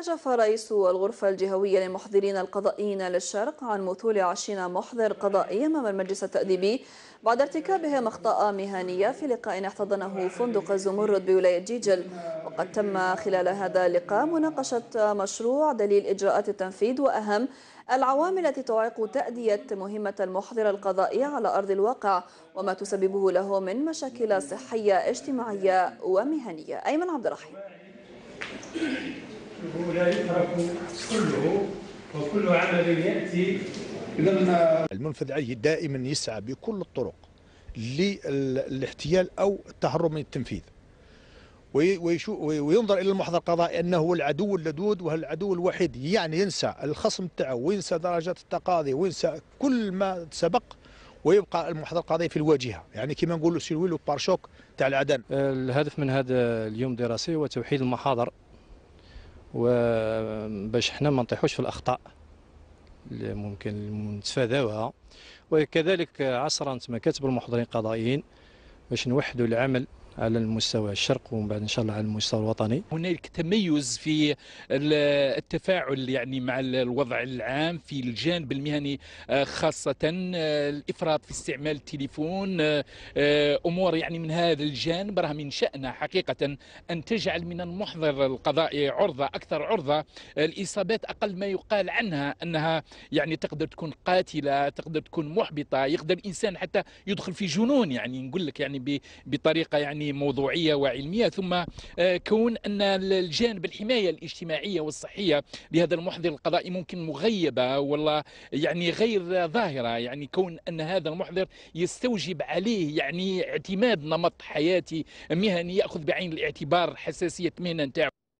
كشف رئيس الغرفة الجهوية للمحضرين القضائيين للشرق عن مثول عشرين محضر قضائي أمام المجلس التأديبي بعد ارتكابهم أخطاء مهنية في لقاء احتضنه فندق الزمرد بولاية جيجل وقد تم خلال هذا اللقاء مناقشة مشروع دليل إجراءات التنفيذ وأهم العوامل التي تعيق تأدية مهمة المحضر القضائي على أرض الواقع وما تسببه له من مشاكل صحية اجتماعية ومهنية أيمن عبد الرحيم لا يترك كله وكل عمل يأتي لما المنفذ دائما يسعى بكل الطرق للاحتيال أو التهرب من التنفيذ وينظر الى المحضر القضائي انه هو العدو اللدود وهو العدو الوحيد يعني ينسى الخصم تاعه وينسى درجات التقاضي وينسى كل ما سبق ويبقى المحضر القضائي في الواجهه يعني كما نقولوا سيرويلو بارشوك تاع العدن الهدف من هذا اليوم الدراسي هو توحيد المحاضر وباش حنا ما نطيحوش في الاخطاء اللي ممكن نتفاداوها وكذلك عصرا تما كاتب المحضرين القضائيين باش نوحدوا العمل على المستوى الشرق ومن بعد ان شاء الله على المستوى الوطني. هناك تميز في التفاعل يعني مع الوضع العام في الجانب المهني آه، خاصه آه، الافراط في استعمال التليفون آه، امور يعني من هذا الجانب راه من شانها حقيقه ان تجعل من المحضر القضائي عرضه اكثر عرضه الاصابات اقل ما يقال عنها انها يعني تقدر تكون قاتله تقدر تكون محبطه يقدر الانسان حتى يدخل في جنون يعني نقول لك يعني بطريقه يعني موضوعية وعلمية ثم آه، كون أن الجانب الحماية الاجتماعية والصحية لهذا المحضر القضائي ممكن مغيبة ولا يعني غير ظاهرة يعني كون أن هذا المحضر يستوجب عليه يعني اعتماد نمط حياتي مهني يأخذ بعين الاعتبار حساسية مهنة نتاعو